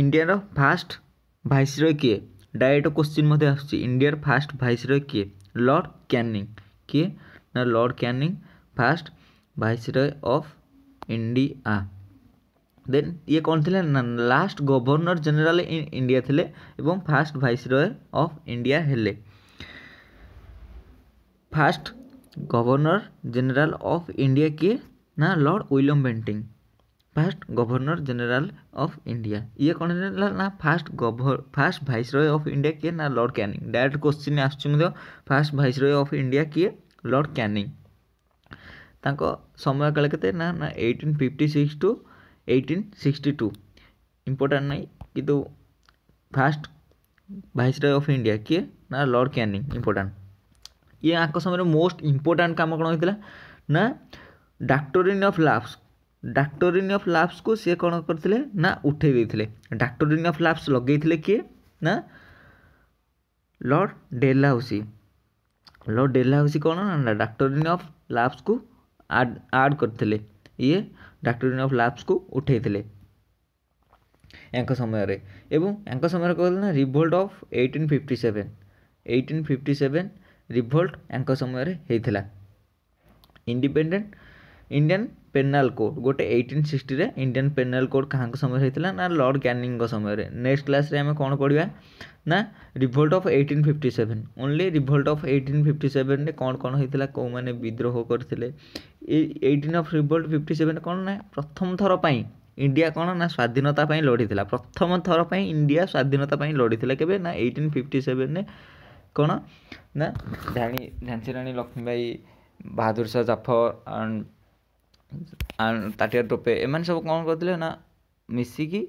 ଇଣ୍ଡିଆର first viceroy କିଏ direct question ମଧ୍ୟ ଆସୁଛି ଇଣ୍ଡିଆର ଫାଷ୍ଟ ଭାଇସରୟ କିଏ ଲର୍ଡ଼ କ୍ୟାନିଂ କିଏ ନା Lord Canning first viceroy of India then ଇଏ କ'ଣ ଥିଲେ ନା last governor general in India ଥିଲେ ଏବଂ ଫାଷ୍ଟ ଭାଇସରୟ ଅଫ୍ ଇଣ୍ଡିଆ ହେଲେ first governor general of India କିଏ ନା Lord William Bentinck first governor general of India ये कौन ना first governor first viceroy of India किए ना Lord Canning direct question us fast viceroy of India किए Lord Canning तांको समय काल के ना ना 1856 टू 1862 इंपोर्टेंट नहीं कि तो फास्ट भाइसरय ऑफ इंडिया किए ना लॉर्ड कैनिंग इंपोर्टेंट ये आपको समय मोस्ट इंपोर्टेंट काम कौन होता है ना doctrine of lapse doctrine of ଲାପ୍ସକୁ ସିଏ କ'ଣ କରିଥିଲେ ନା ଉଠାଇ ଦେଇଥିଲେ ଡାକ୍ଟୋରିନ୍ ଅଫ୍ ଲାପ୍ସ ଲଗାଇଥିଲେ କିଏ ନା ଲର୍ଡ଼ ଡେଲାଉସି ଲର୍ଡ଼ ଡେଲାଉସି କ'ଣ ନା ଡାକ୍ଟୋରିନ୍ ଅଫ୍ ଲାପ୍ସକୁ ଆଡ଼ ଆଡ଼ କରିଥିଲେ ଇଏ ଡାକ୍ଟୋରିନ୍ ଅଫ୍ ଲାପ୍ସକୁ ଉଠାଇଥିଲେ ୟାଙ୍କ ସମୟରେ ଏବଂ ୟାଙ୍କ ସମୟରେ କହିଲେ ନା revolt of eighteen fifty seven eighteen fifty seven revolt ୟାଙ୍କ ସମୟରେ ହେଇଥିଲା ଇଣ୍ଡିପେଣ୍ଡେଣ୍ଟ ଇଣ୍ଡିଆନ୍ ପେନାଲ୍ କୋଡ଼୍ ଗୋଟେ ଏଇଟିନ୍ ସିକ୍ସଟିରେ ଇଣ୍ଡିଆନ୍ ପେନାଲ୍ କୋଡ଼୍ କାହାଙ୍କ ସମୟରେ ହେଇଥିଲା ନା ଲର୍ଡ଼ କ୍ୟାନିଙ୍ଗଙ୍କ ସମୟରେ ନେକ୍ସଟ୍ କ୍ଲାସ୍ରେ ଆମେ କ'ଣ ପଢ଼ିବା ନା revolt of eighteen fifty seven only revolt of eighteen fifty ସେଭେନ୍ରେ କ'ଣ କ'ଣ ହେଇଥିଲା କେଉଁମାନେ ବିଦ୍ରୋହ କରିଥିଲେ ଏଇ eighteen of revolt fifty seven କ'ଣ ନା ପ୍ରଥମ ଥର ପାଇଁ ଇଣ୍ଡିଆ କ'ଣ ନା ସ୍ୱାଧୀନତା ପାଇଁ ଲଢ଼ିଥିଲା ପ୍ରଥମ ଥର ପାଇଁ ଇଣ୍ଡିଆ ସ୍ୱାଧୀନତା ପାଇଁ ଲଢ଼ିଥିଲା କେବେ ନା ଏଇଟିନ୍ ଫିଫ୍ଟି ସେଭେନ୍ରେ କ'ଣ ନା ରାଣୀ ଝାନ୍ସୀ ରାଣୀ ଲକ୍ଷ୍ମୀବାଇ ବାହାଦୁର ଶାହ ଜାଫର ଆଣ୍ଡ ତାଟିଆ ଟୋପେ ଏମାନେ ସବୁ କ'ଣ କରିଥିଲେ ନା ମିଶିକି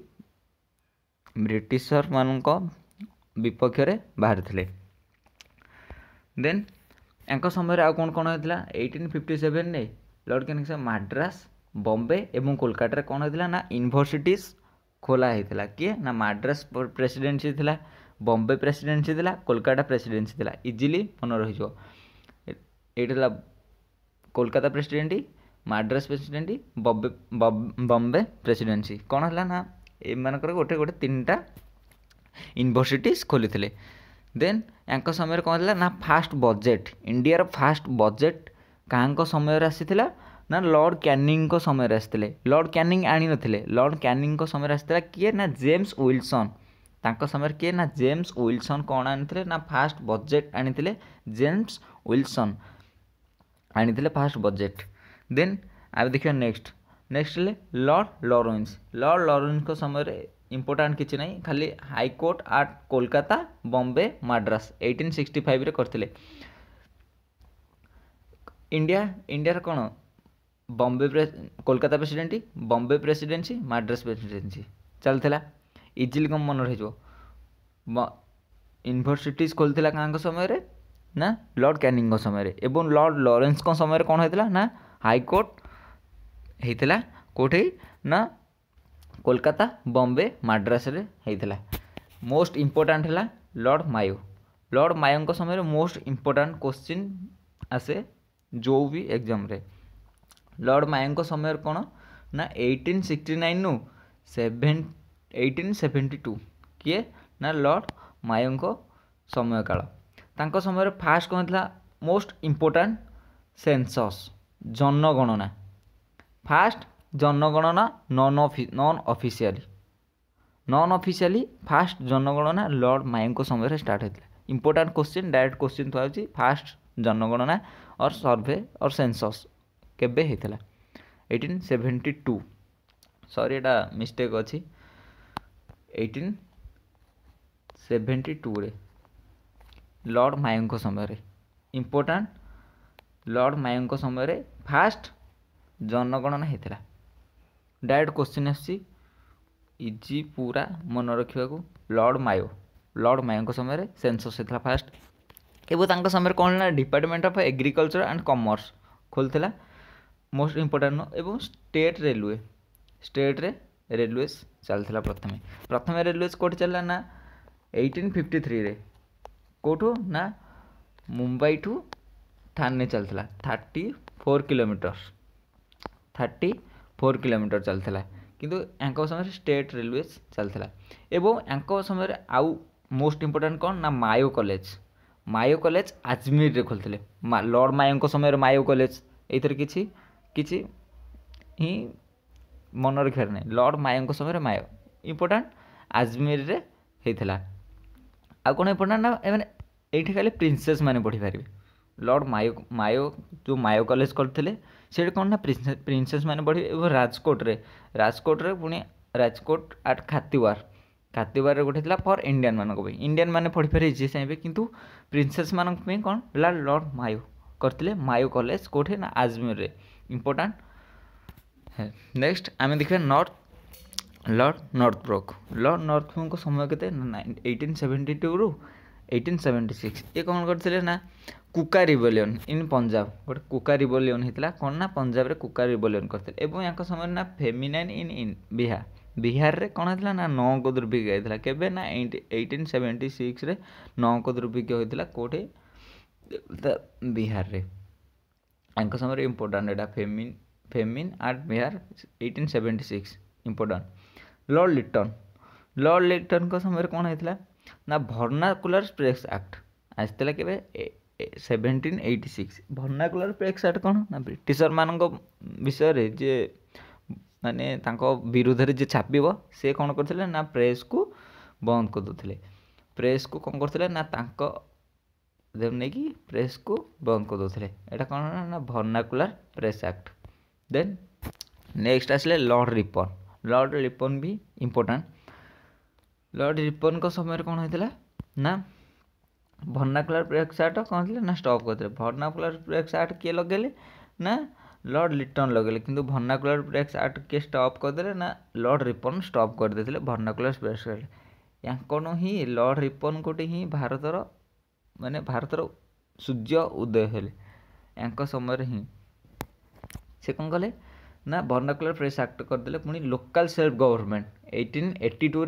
ବ୍ରିଟିଶର୍ମାନଙ୍କ ବିପକ୍ଷରେ ବାହାରିଥିଲେ ଦେନ୍ ୟାଙ୍କ ସମୟରେ ଆଉ କ'ଣ କ'ଣ ହେଇଥିଲା ଏଇଟିନ୍ ଫିଫ୍ଟି ସେଭେନ୍ରେ ଲର୍ଡ଼ କେନିକ୍ସ ମାଡ୍ରାସ ବମ୍ବେ ଏବଂ କୋଲକାତାରେ କ'ଣ ହେଇଥିଲା ନା ୟୁନିଭର୍ସିଟିଜ୍ ଖୋଲା ହେଇଥିଲା କିଏ ନା ମାଡ୍ରାସ୍ ପ୍ରେସିଡେନ୍ସି ଥିଲା ବମ୍ବେ ପ୍ରେସିଡେନ୍ସି ଥିଲା କୋଲକାତା ପ୍ରେସିଡେନ୍ସି ଥିଲା ଇଜିଲି ମନେ ରହିଯିବ ଏଇଟା ଥିଲା କୋଲକାତା ପ୍ରେସିଡେଣ୍ଟ ମାଡ୍ରାସ୍ ପ୍ରେସିଡେଣ୍ଟ ବବେ ବମ୍ବେ ପ୍ରେସିଡେନ୍ସି କ'ଣ ହେଲା ନା ଏମାନଙ୍କର ଗୋଟେ ଗୋଟେ ତିନିଟା ୟୁନିଭର୍ସିଟିଜ୍ ଖୋଲିଥିଲେ ଦେନ୍ ୟାଙ୍କ ସମୟରେ କ'ଣ ହେଲା ନା ଫାଷ୍ଟ ବଜେଟ୍ ଇଣ୍ଡିଆର ଫାଷ୍ଟ ବଜେଟ୍ କାହାଙ୍କ ସମୟରେ ଆସିଥିଲା ନା ଲର୍ଡ଼ କ୍ୟାନିଂଙ୍କ ସମୟରେ ଆସିଥିଲେ ଲର୍ଡ଼ କ୍ୟାନିଂ ଆଣିନଥିଲେ ଲର୍ଡ଼ କ୍ୟାନିଂଙ୍କ ସମୟରେ ଆସିଥିଲା କିଏ ନା ଜେମ୍ସ ୱିଲସନ୍ ତାଙ୍କ ସମୟରେ କିଏ ନା ଜେମ୍ସ ୱିଲସନ୍ କ'ଣ ଆଣିଥିଲେ ନା ଫାଷ୍ଟ ବଜେଟ୍ ଆଣିଥିଲେ ଜେମ୍ସ ୱିଲସନ୍ ଆଣିଥିଲେ ଫାଷ୍ଟ ବଜେଟ୍ ଦେନ୍ ଆଉ ଦେଖିବା ନେକ୍ସଟ୍ ନେକ୍ସଟ୍ ହେଲେ ଲର୍ଡ଼ ଲରେନ୍ସ ଲର୍ଡ଼ ଲରେନ୍ସଙ୍କ ସମୟରେ ଇମ୍ପୋର୍ଟାଣ୍ଟ କିଛି ନାହିଁ ଖାଲି high court at Kolkata Bombay Madras eighteen sixty ଫାଇଭ୍ରେ କରିଥିଲେ ଇଣ୍ଡିଆ ଇଣ୍ଡିଆର କ'ଣ Bombay Kolkata president Bombay presidency Madras presidency ଚାଲିଥିଲା ଇଜିଲି କ'ଣ ମନେ ରହିଯିବ ୟୁନିଭର୍ସିଟିଜ୍ ଖୋଲିଥିଲା କାହାଙ୍କ ସମୟରେ ନା ଲର୍ଡ଼ କ୍ୟାନିଙ୍ଗଙ୍କ ସମୟରେ ଏବଂ ଲର୍ଡ଼ ଲରେନ୍ସଙ୍କ ସମୟରେ କ'ଣ ହେଇଥିଲା ନା ହାଇକୋର୍ଟ ହେଇଥିଲା କେଉଁଠି ନା କୋଲକାତା ବମ୍ବେ ମାଡ୍ରାସରେ ହେଇଥିଲା ମୋଷ୍ଟ ଇମ୍ପୋର୍ଟାଣ୍ଟ ହେଲା ଲର୍ଡ଼ ମାୟୋ ଲର୍ଡ଼ ମାୟୋଙ୍କ ସମୟରେ ମୋଷ୍ଟ ଇମ୍ପୋର୍ଟାଣ୍ଟ କୋଶ୍ଚିନ୍ ଆସେ ଯେଉଁ ବି ଏକ୍ଜାମ୍ରେ ଲର୍ଡ଼ ମାୟୋଙ୍କ ସମୟରେ କ'ଣ ନା ଏଇଟିନ୍ ସିକ୍ସଟି ନାଇନ୍ରୁ ସେଭେନ୍ ଏଇଟିନ୍ ସେଭେଣ୍ଟି ଟୁ କିଏ ନା ଲର୍ଡ଼ ମାୟୋଙ୍କ ସମୟକାଳ ତାଙ୍କ ସମୟରେ ଫାଷ୍ଟ କ'ଣ ହେଇଥିଲା ମୋଷ୍ଟ ଇମ୍ପୋର୍ଟାଣ୍ଟ ସେନ୍ସସ୍ জনগণনা ফার্স্ট জনগণনা নন অফি non officially non officially first জনগণনা লর্ড মায়োঙ্ক সমୟରେ ଷ୍ଟାର୍ଟ ହୋଇଥିଲା ଇମ୍ପୋର୍ଟାଣ୍ଟ କୋଶ୍ଚିନ୍ ଡାଇରେକ୍ଟ କୋଶ୍ଚିନ୍ ଥାଉଛି ଫାର୍ଷ୍ଟ ଜନଗଣନା ଅର୍ ସର୍ଭେ ଅର୍ ସେନ୍ସସ୍ କେବେ ହୋଇଥିଲା ଏଇଟିନ୍ ସେଭେଣ୍ଟି ଟୁ ସରି ଏଇଟା ମିଷ୍ଟେକ୍ ଅଛି ଏଇଟିନ୍ ସେଭେଣ୍ଟି ଟୁରେ ଲର୍ଡ଼ ମାୟୋଙ୍କ ସମୟରେ ଇମ୍ପୋର୍ଟାଣ୍ଟ ଲର୍ଡ଼ ମାୟୋଙ୍କ ସମୟରେ ଫାଷ୍ଟ ଜନଗଣନା ହେଇଥିଲା ଡାଇରେକ୍ଟ କୋଶ୍ଚିନ୍ ଆସୁଛି ଇଜି ପୁରା ମନେ ରଖିବାକୁ ଲର୍ଡ଼ ମାୟୋ ଲର୍ଡ଼ ମାୟୋଙ୍କ ସମୟରେ ସେନ୍ସସ୍ ହେଇଥିଲା ଫାଷ୍ଟ ଏବଂ ତାଙ୍କ ସମୟରେ କ'ଣ ହେଲା department of agriculture and commerce ଖୋଲିଥିଲା ମୋଷ୍ଟ ଇମ୍ପୋର୍ଟାଣ୍ଟ ଏବଂ ଷ୍ଟେଟ୍ ରେଲୱେ ଷ୍ଟେଟ୍ରେ ରେଲୱେଜ୍ ଚାଲିଥିଲା ପ୍ରଥମେ ପ୍ରଥମେ ରେଲୱେଜ୍ କେଉଁଠି ଚାଲିଲା ନା ଏଇଟିନ୍ ଫିଫ୍ଟି ଥ୍ରୀରେ କେଉଁଠୁ ନା ମୁମ୍ବାଇଠୁ ठान चलता thirty four kilometre thirty four kilometre चलता କିନ୍ତୁ ୟାଙ୍କ ସମୟରେ ଷ୍ଟେଟ୍ ରେଲୱେଜ୍ ଚାଲିଥିଲା ଏବଂ ୟାଙ୍କ ସମୟରେ ଆଉ ମୋଷ୍ଟ ଇମ୍ପୋର୍ଟାଣ୍ଟ କ'ଣ ନା ମାୟୋ କଲେଜ ମାୟୋ କଲେଜ ଆଜମିରରେ ଖୋଲିଥିଲେ ଲର୍ଡ଼ ମାୟୋଙ୍କ ସମୟରେ ମାୟୋ କଲେଜ ଏଇଥିରେ କିଛି କିଛି ହିଁ ମନେ ରଖିବାର ନାହିଁ ଲର୍ଡ଼ ମାୟୋଙ୍କ ସମୟରେ ମାୟୋ ଇମ୍ପୋର୍ଟାଣ୍ଟ ଆଜମିରରେ ହେଇଥିଲା ଆଉ କ'ଣ ଇମ୍ପୋର୍ଟାଣ୍ଟ ନା ଏମାନେ ଏଇଠି ଖାଲି ପ୍ରିନ୍ସେସ୍ ମାନେ ପଢ଼ିପାରିବେ ଲର୍ଡ଼ ମାୟୋ ମାୟୋ ଯେଉଁ ମାୟୋ କଲେଜ କରିଥିଲେ ସେଇଠି କ'ଣ ନା ପ୍ରିନ୍ସେସ୍ ମାନେ ପଢ଼ିବେ ଏବଂ ରାଜକୋଟରେ ରାଜକୋଟରେ ପୁଣି ରାଜକୋଟ ଆଟ୍ ଖାତିୱାର ଖାତିୱାରରେ ଗୋଟେ ଥିଲା ଫର୍ ଇଣ୍ଡିଆନମାନଙ୍କ ପାଇଁ ଇଣ୍ଡିଆନମାନେ ପଢ଼ିପାରିବେ ଯିଏ ଚାହିଁବେ କିନ୍ତୁ ପ୍ରିନ୍ସେସ୍ମାନଙ୍କ ପାଇଁ କ'ଣ ହେଲା ଲର୍ଡ଼ ମାୟୋ କରିଥିଲେ ମାୟୋ କଲେଜ କେଉଁଠି ନା ଆଜମିରରେ ଇମ୍ପୋର୍ଟାଣ୍ଟ ନେକ୍ସଟ ଆମେ ଦେଖିବା ନର୍ଥ ଲର୍ଡ଼ ନର୍ଥବ୍ରୋକ୍ ଲର୍ଡ଼ ନର୍ଥବ୍ରୋଙ୍କ ସମୟ କେତେ ଏଇଟିନ୍ ସେଭେଣ୍ଟି ଟୁରୁ ଏଇଟିନ୍ ସେଭେଣ୍ଟି ସିକ୍ସ ଇଏ କ'ଣ କରିଥିଲେ ନା କୁକା ରିବୋଲିଅନ୍ ଇନ୍ ପଞ୍ଜାବ ଗୋଟେ କୁକା ରିବୋଲିଅନ୍ ହେଇଥିଲା କ'ଣ ନା ପଞ୍ଜାବରେ କୁକା ରିବୋଲିଅନ୍ କରିଥିଲେ ଏବଂ ୟାଙ୍କ ସମୟରେ ନା ଫେମିନାଇନ୍ ଇନ୍ ଇନ୍ ବିହାର ବିହାରରେ କ'ଣ ହେଇଥିଲା ନା ନଅଙ୍କ ଦୁର୍ଭିକ୍ଷ ହେଇଥିଲା କେବେ ନା ଏଇଟିନ୍ ସେଭେଣ୍ଟି ସିକ୍ସରେ ନଅଙ୍କ ଦୁର୍ଭିକ୍ଷ ହୋଇଥିଲା କେଉଁଠି ବିହାରରେ ୟାଙ୍କ ସମୟରେ ଇମ୍ପୋର୍ଟାଣ୍ଟ ଏଇଟା famine famine at Bihar eighteen seventy six important Lord Lytton Lord ଲିଟନ୍ଙ୍କ ସମୟରେ କ'ଣ ହେଇଥିଲା না ভর্নাকুলার প্রেস আক্ট ଆସିଥିଲା କେବେ seventeen eighty six vernacular press act କ'ଣ ନା ବ୍ରିଟିଶରମାନଙ୍କ ବିଷୟରେ ଯିଏ ମାନେ ତାଙ୍କ ବିରୁଦ୍ଧରେ ଯିଏ ଛାପିବ ସେ କ'ଣ କରିଥିଲେ ନା ପ୍ରେସ୍କୁ ବନ୍ଦ କରିଦେଉଥିଲେ ପ୍ରେସ୍କୁ କ'ଣ କରୁଥିଲେ ନା ତାଙ୍କ ନେଇକି ପ୍ରେସ୍କୁ ବନ୍ଦ କରିଦେଉଥିଲେ ଏଇଟା କ'ଣ ନା vernacular press act then next ଆସିଲେ ଲର୍ଡ଼ ରିପନ୍ ଲର୍ଡ଼ ରିପନ୍ ବି ଇମ୍ପୋର୍ଟାଣ୍ଟ ଲର୍ଡ଼ ରିପନଙ୍କ ସମୟରେ କ'ଣ ହୋଇଥିଲା ନା ଭର୍ଣ୍ଣାକୁଲାର ବ୍ରେକ୍ ସାର୍ଟ କ'ଣ ହେଇଥିଲା ନା ଷ୍ଟପ୍ କରିଥିଲେ ଭର୍ଣ୍ଣାକୁଲାର ବ୍ରେକ୍ ସାର୍ଟ କିଏ ଲଗାଇଲେ ନା ଲର୍ଡ଼ ଲିଟନ୍ ଲଗାଇଲେ କିନ୍ତୁ ଭର୍ଣ୍ଣାକୁଲାର ବ୍ରେକ୍ ସାର୍ଟ କିଏ ଷ୍ଟପ୍ କରିଦେଲେ ନା ଲର୍ଡ଼ ରିପନ୍ ଷ୍ଟପ୍ କରିଦେଇଥିଲେ ଭର୍ଣ୍ଣାକୁଲାର ବ୍ରେକ୍ ସାର୍ଟ ୟାଙ୍କଣୁ ହିଁ ଲର୍ଡ଼ ରିପନ୍ ଗୋଟେ ହିଁ ଭାରତର ମାନେ ଭାରତର ସୂର୍ଯ୍ୟ ଉଦୟ ହେଲେ ୟାଙ୍କ ସମୟରେ ହିଁ ସେ କ'ଣ କଲେ ना बर्णकुलर प्रेस आक्ट करदे पुणी local self government eighteen eighty two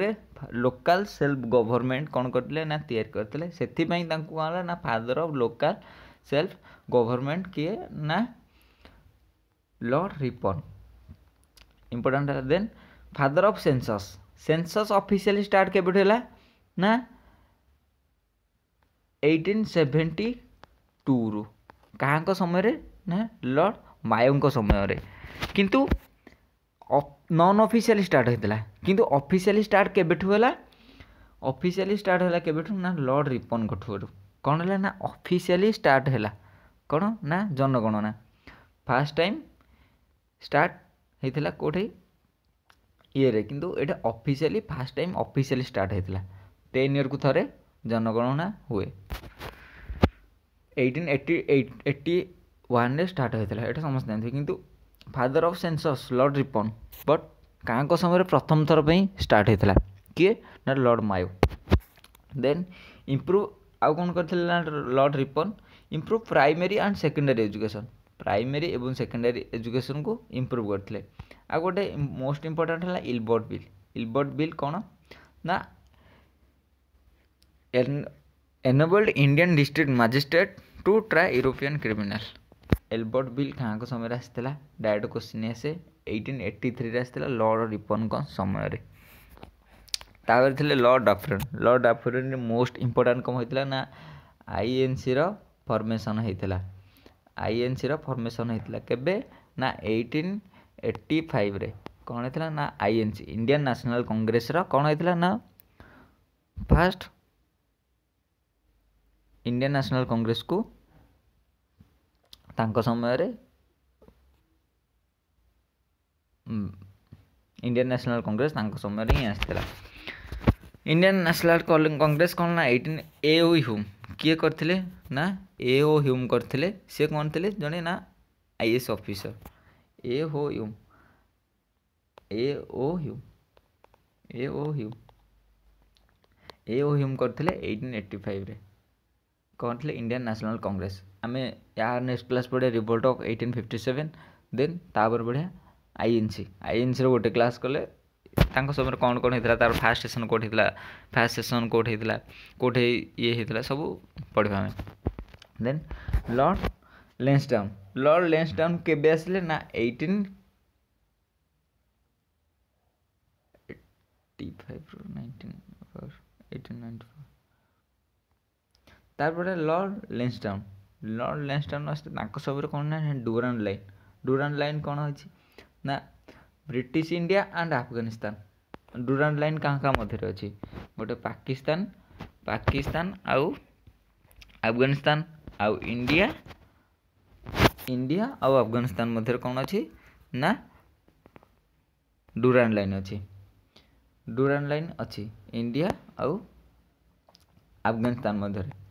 local self government कौन करते ना तैयारी करते ना father of local self government किए ना लॉर्ड रिपन इंपोर्टाट है then father of census census अफिसी स्टार्ट के ना एटीन सेवेन्टी टू रु क्या समय रे? ना लॉर्ड मायू समय रे। କିନ୍ତୁ ନନ୍ ଅଫିସିଆଲି ଷ୍ଟାର୍ଟ ହୋଇଥିଲା କିନ୍ତୁ ଅଫିସିଆଲି ଷ୍ଟାର୍ଟ କେବେଠୁ ହେଲା ଅଫିସିଆଲି ଷ୍ଟାର୍ଟ ହେଲା କେବେଠୁ ନା ଲର୍ଡ଼ ରିପନଙ୍କ ଠାରୁ କ'ଣ ହେଲା ନା ଅଫିସିଆଲି ଷ୍ଟାର୍ଟ ହେଲା କ'ଣ ନା ଜନଗଣନା ଫାର୍ଷ୍ଟ ଟାଇମ୍ ଷ୍ଟାର୍ଟ ହେଇଥିଲା କେଉଁଠି ଇଏରେ କିନ୍ତୁ ଏଇଟା officially first time officially start ହେଇଥିଲା ଟେନ୍ ଇୟର୍କୁ ଥରେ ଜନଗଣନା ହୁଏ ଏଇଟିନ୍ ଏଇଟି ଏଇଟ୍ ଏଇଟି ୱାନ୍ରେ ଷ୍ଟାର୍ଟ ହୋଇଥିଲା ଏଇଟା ସମସ୍ତେ ଜାଣିଥିବେ କିନ୍ତୁ father of census Lord Ripon but କାହାଙ୍କ ସମୟରେ ପ୍ରଥମ ଥର ପାଇଁ ଷ୍ଟାର୍ଟ ହେଇଥିଲା କିଏ ନା ଲର୍ଡ଼ ମାୟୋ ଦେନ୍ ଇମ୍ପ୍ରୁଭ୍ ଆଉ କ'ଣ କରିଥିଲେ ନା lord Ripon improve primary and secondary education primary ଏବଂ ସେକେଣ୍ଡାରୀ ଏଜୁକେସନ୍କୁ ଇମ୍ପ୍ରୁଭ୍ କରିଥିଲେ ଆଉ ଗୋଟେ ମୋଷ୍ଟ ଇମ୍ପୋର୍ଟାଣ୍ଟ ହେଲା ଇଲବର୍ଟ ବିଲ୍ ଇଲବର୍ଟ ବିଲ୍ କ'ଣ ନା enabled Indian district magistrate to try European criminal Ilbert bill କାହାଙ୍କ ସମୟରେ ଆସିଥିଲା ଡାଇରେକ୍ଟ କୋଶ୍ଚିନ୍ ଆସେ ଏଇଟିନ୍ ଏଇଟି ଥ୍ରୀରେ ଆସିଥିଲା ଲର୍ଡ଼ ରିପନ୍ଙ୍କ ସମୟରେ ତାପରେ ଥିଲେ ଲର୍ଡ଼ ଡାଫରେନ୍ ଲର୍ଡ଼ ଡାଫରେନ୍ରେ ମୋଷ୍ଟ ଇମ୍ପୋର୍ଟାଣ୍ଟ କ'ଣ ହୋଇଥିଲା ନା ଆଇଏନ୍ସିର ଫର୍ମେସନ୍ ହୋଇଥିଲା ଆଇଏନ୍ସିର ଫର୍ମେସନ୍ ହୋଇଥିଲା କେବେ ନା ଏଇଟିନ୍ ଏଇଟି ଫାଇଭ୍ରେ କ'ଣ ହେଇଥିଲା ନା ଆଇଏନ୍ସି ଇଣ୍ଡିଆନ୍ ନ୍ୟାସନାଲ୍ କଂଗ୍ରେସର କ'ଣ ହେଇଥିଲା ନା ଫାଷ୍ଟ ଇଣ୍ଡିଆନ୍ ନ୍ୟାସନାଲ୍ କଂଗ୍ରେସକୁ ତାଙ୍କ ସମୟରେ ଇଣ୍ଡିଆନ୍ ନ୍ୟାସନାଲ୍ କଂଗ୍ରେସ ତାଙ୍କ ସମୟରେ ହିଁ ଆସିଥିଲା ଇଣ୍ଡିଆନ୍ ନ୍ୟାସନାଲ୍ କଂଗ୍ରେସ କ'ଣ ନା ଏଇଟିନ୍ ଏ ଓ ହ୍ୟୁମ୍ କିଏ କରିଥିଲେ ନା ଏ ଓ ହ୍ୟୁମ୍ କରିଥିଲେ ସିଏ କ'ଣ ଥିଲେ ଜଣେ ନା I S officer A O Hume A O Hume A O Hume A O Hume କରିଥିଲେ ଏଇଟିନ୍ ଏଇଟି ଫାଇଭ୍ରେ କ'ଣ ଥିଲେ ଇଣ୍ଡିଆନ୍ ନ୍ୟାସନାଲ୍ କଂଗ୍ରେସ आम यार नेक्स्ट क्लास पढ़े रिबोल्टक एटीन फिफ्टी सेवेन देन तापर बढ़िया आईएनसी आईएनसी रो गोटे क्लास कले समय कौन कौन होता तार फास्ट सेसन कौट होता फास्ट सेसन कौट होता कौट ये होता सब पढ़ा then lord Lansdowne lord Lansdowne के आसे ना eighteen five nineteen eighteen ninety तार lord Lansdowne lord Lansdowne ଆସିଥିଲେ ତାଙ୍କ ସବୁରେ କ'ଣ ନା ଡୁରାନ୍ ଲାଇନ୍ ଡୁରାନ୍ ଲାଇନ୍ କ'ଣ ଅଛି ନା British India and Afghanistan Durand line କାହା କାହା ମଧ୍ୟରେ ଅଛି ଗୋଟେ ପାକିସ୍ତାନ ପାକିସ୍ତାନ ଆଉ ଆଫଗାନିସ୍ତାନ ଆଉ ଇଣ୍ଡିଆ ଇଣ୍ଡିଆ ଆଉ ଆଫଗାନିସ୍ତାନ ମଧ୍ୟରେ କ'ଣ ଅଛି ନା ଡୁରାନ୍ ଲାଇନ୍ ଅଛି ଡୁରାନ୍ ଲାଇନ୍ ଅଛି ଇଣ୍ଡିଆ ଆଉ ଆଫଗାନିସ୍ତାନ ମଧ୍ୟରେ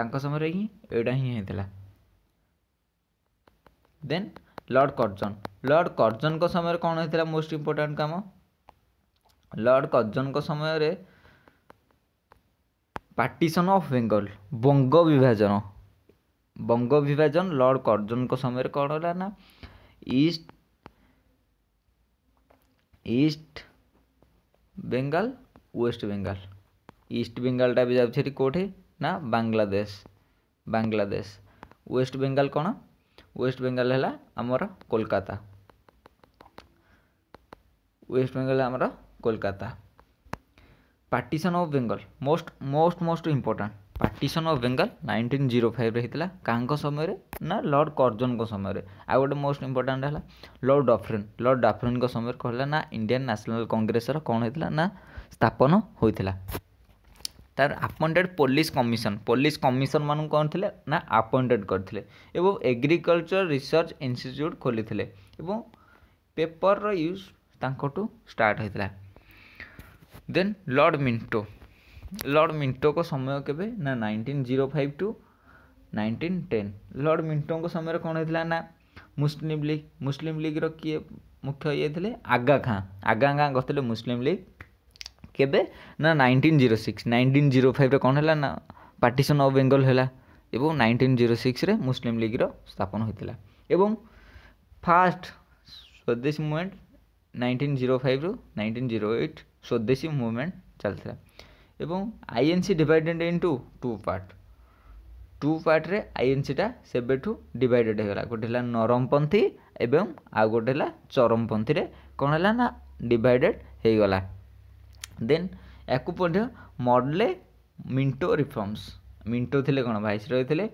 समय हिंला then lord Curzon lord Curzon को समय कौन होता मोस्ट इम्पोर्टाट काम लर्ड कर्जन को समय रे पार्टीशन ऑफ बेंगल बंग विभाजन बंग विभाजन लर्ड कर्जन को समय रे कौन होगा ना east east Bengal west Bengal east Bengal टा भी जाठे ନା ବାଂଲାଦେଶ ବାଂଲାଦେଶ ୱେଷ୍ଟ ବେଙ୍ଗଲ କ'ଣ ୱେଷ୍ଟ ବେଙ୍ଗଲ ହେଲା ଆମର କୋଲକାତା ୱେଷ୍ଟ ବେଙ୍ଗଲ ଆମର Kolkata partition of Bengal most most most important partition of Bengal nineteen zero ଫାଇଭ୍ରେ ହେଇଥିଲା କାହାଙ୍କ ସମୟରେ ନା ଲର୍ଡ଼ କର୍ଜନଙ୍କ ସମୟରେ ଆଉ ଗୋଟେ ମୋଷ୍ଟ ଇମ୍ପୋର୍ଟାଣ୍ଟ ହେଲା ଲର୍ଡ଼ ଡଫ୍ରେନ୍ ଲର୍ଡ଼ ଡଫ୍ରେନ୍ଙ୍କ ସମୟରେ କହିଲା ନା ଇଣ୍ଡିଆନ୍ ନ୍ୟାସନାଲ୍ କଂଗ୍ରେସର କ'ଣ ହେଇଥିଲା ନା ସ୍ଥାପନ ହୋଇଥିଲା তার ଆପଏଣ୍ଟେଡ଼ ପୋଲିସ କମିଶନ ପୋଲିସ କମିଶନମାନଙ୍କୁ କ'ଣ ଥିଲେ ନା ଆପଏଣ୍ଟେଡ଼ କରିଥିଲେ ଏବଂ ଏଗ୍ରିକଲଚର ରିସର୍ଚ୍ଚ ଇନଷ୍ଟିଚ୍ୟୁଟ୍ ଖୋଲିଥିଲେ ଏବଂ ପେପରର ୟୁଜ୍ ତାଙ୍କଠୁ ଷ୍ଟାର୍ଟ ହୋଇଥିଲା ଦେନ୍ ଲର୍ଡ଼ ମିଣ୍ଟୋ ଲର୍ଡ଼ ମିଣ୍ଟୋଙ୍କ ସମୟ କେବେ ନା nineteen zero five to nineteen ten lord ମିଣ୍ଟୋଙ୍କ ସମୟରେ କ'ଣ ହେଇଥିଲା ନା ମୁସଲିମ୍ ଲିଗ୍ ମୁସଲିମ୍ ଲିଗ୍ର କିଏ ମୁଖ୍ୟ ଇଏ ଥିଲେ ଆଗା ଖାଁ ଆଗା ଖାଁ କରିଥିଲେ ମୁସଲିମ୍ ଲିଗ୍ କେବେ ନା nineteen zero six nineteen zero ଫାଇଭ୍ରେ କ'ଣ ହେଲା ନା ପାର୍ଟିସନ୍ ଅଫ୍ ବେଙ୍ଗଲ ହେଲା ଏବଂ ନାଇନଟିନ୍ ଜିରୋ ସିକ୍ସରେ ମୁସଲିମ୍ ଲିଗ୍ର ସ୍ଥାପନ ହୋଇଥିଲା ଏବଂ first Swadeshi movement nineteen zero ଫାଇଭ୍ରୁ nineteen zero eight Swadeshi movement ଚାଲିଥିଲା ଏବଂ INC divided into two part two ପାର୍ଟରେ ଆଇଏନ୍ସିଟା ସେବେଠୁ ଡିଭାଇଡ଼େଡ଼୍ ହେଇଗଲା ଗୋଟେ ହେଲା ନରମପନ୍ଥୀ ଏବଂ ଆଉ ଗୋଟେ ହେଲା ଚରମପନ୍ଥୀରେ କ'ଣ ହେଲା ନା ଡିଭାଇଡେଡ଼ ହେଇଗଲା ଦେନ୍ ୟାକୁ ମଧ୍ୟ ମଡ଼ଲେ ମିଣ୍ଟୋ ରିଫର୍ମସ୍ ମିଣ୍ଟୋ ଥିଲେ କ'ଣ ଭାଇସ୍ ରୟ ଥିଲେ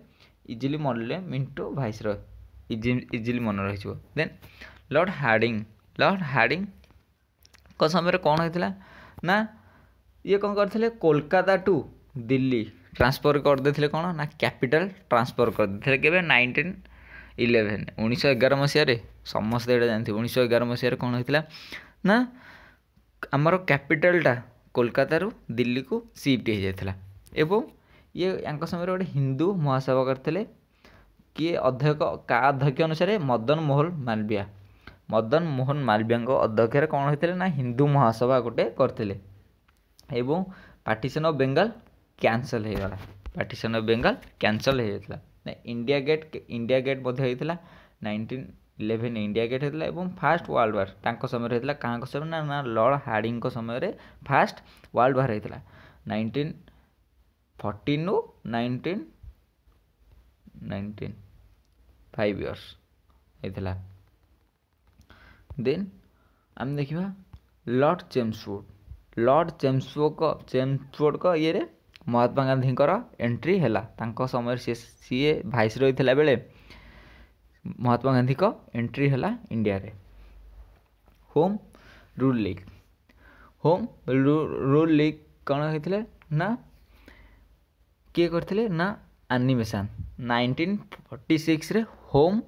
easily Morley Minto viceroy easily ମନେ ରହିଯିବ ଦେନ୍ ଲର୍ଡ଼ ହାର୍ଡ଼ିଂ ଲର୍ଡ଼ ହାର୍ଡ଼ିଂଙ୍କ ସମୟରେ କ'ଣ ହେଇଥିଲା ନା ଇଏ କ'ଣ କରିଥିଲେ କୋଲକାତା ଟୁ ଦିଲ୍ଲୀ ଟ୍ରାନ୍ସଫର୍ କରିଦେଇଥିଲେ କ'ଣ ନା କ୍ୟାପିଟାଲ୍ ଟ୍ରାନ୍ସଫର୍ କରିଦେଇଥିଲେ କେବେ ନାଇନଟିନ୍ ଇଲେଭେନ୍ ଉଣେଇଶହ ଏଗାର ମସିହାରେ ସମସ୍ତେ ଏଇଟା ଜାଣିଥିବେ ଉଣେଇଶହ ଏଗାର ମସିହାରେ କ'ଣ ହେଇଥିଲା ନା ଆମର କ୍ୟାପିଟାଲ୍ଟା କୋଲକାତାରୁ ଦିଲ୍ଲୀକୁ ସିଫ୍ଟ ହୋଇଯାଇଥିଲା ଏବଂ ଇଏ ୟାଙ୍କ ସମୟରେ ଗୋଟେ ହିନ୍ଦୁ ମହାସଭା କରିଥିଲେ କିଏ ଅଧ୍ୟକ୍ଷ କା ଅଧ୍ୟକ୍ଷ ଅନୁସାରେ ମଦନ ମୋହନ ମାଲବିଆ ମଦନ ମୋହନ ମାଲବିୟାଙ୍କ ଅଧ୍ୟକ୍ଷରେ କ'ଣ ହୋଇଥିଲେ ନା ହିନ୍ଦୁ ମହାସଭା ଗୋଟେ କରିଥିଲେ ଏବଂ ପାର୍ଟିସନ୍ ଅଫ୍ ବେଙ୍ଗାଲ କ୍ୟାନସଲ୍ ହୋଇଗଲା ପାର୍ଟିସନ୍ ଅଫ୍ ବେଙ୍ଗାଲ କ୍ୟାନସଲ୍ ହେଇଯାଇଥିଲା ଇଣ୍ଡିଆ ଗେଟ୍ ଇଣ୍ଡିଆ ଗେଟ୍ ମଧ୍ୟ ହେଇଥିଲା ନାଇଣ୍ଟିନ୍ इलेवेन इंडिया गेट होता है और फास्ट वर्ल्ड वार समय क्या समय ना ना लर्ड हार्डिंग समय फास्ट वर्ल्ड वार होता नाइंटीन फर्टिन रु नाइंटीन नाइंटीन फाइव इयर्स होता देन आम देखा लर्ड चेम्सवोर्ड लर्ड चेम्सवो चेम्सवोर्ड ईर महात्मा गांधी एंट्री है समय सी सी भाई रही बेले ମହାତ୍ମା ଗାନ୍ଧୀଙ୍କ ଏଣ୍ଟ୍ରି ହେଲା ଇଣ୍ଡିଆରେ Home Rule League Home Rule League କ'ଣ ହେଇଥିଲେ ନା କିଏ କରିଥିଲେ ନା ଆନିମେସନ୍ ନାଇନଟିନ୍ ଫର୍ଟି ସିକ୍ସରେ ହୋମ୍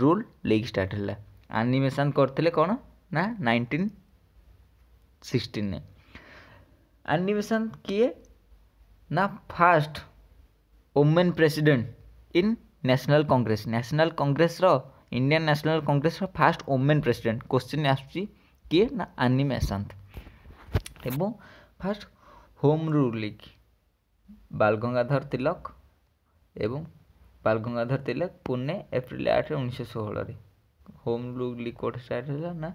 ରୁଲ୍ ଲିଗ୍ ଷ୍ଟାର୍ଟ ହେଲା ଆନିମେସନ୍ କରିଥିଲେ କ'ଣ ନା ନାଇନଟିନ୍ ସିକ୍ସଟିନ୍ରେ ଆନିମେସନ୍ କିଏ ନା first woman president in National Congress National କଂଗ୍ରେସର ଇଣ୍ଡିଆନ୍ ନ୍ୟାସନାଲ୍ କଂଗ୍ରେସର ଫାର୍ଷ୍ଟ ଓମେନ୍ ପ୍ରେସିଡେଣ୍ଟ କୋଶ୍ଚିନ୍ ଆସୁଛି କିଏ ନା ଆନି ମେସାନ୍ତ ଏବଂ first Home Rule League Bal Gangadhar Tilak ଏବଂ ବାଲଗଙ୍ଗାଧର ତିଲକ ପୁନେ ଏପ୍ରିଲ ଆଠରେ ଉଣେଇଶହ ଷୋହଳରେ ହୋମ୍ ରୁଲ୍ ଲିଗ୍ କୋଉଠି ଷ୍ଟାର୍ଟ ହେଲା ନା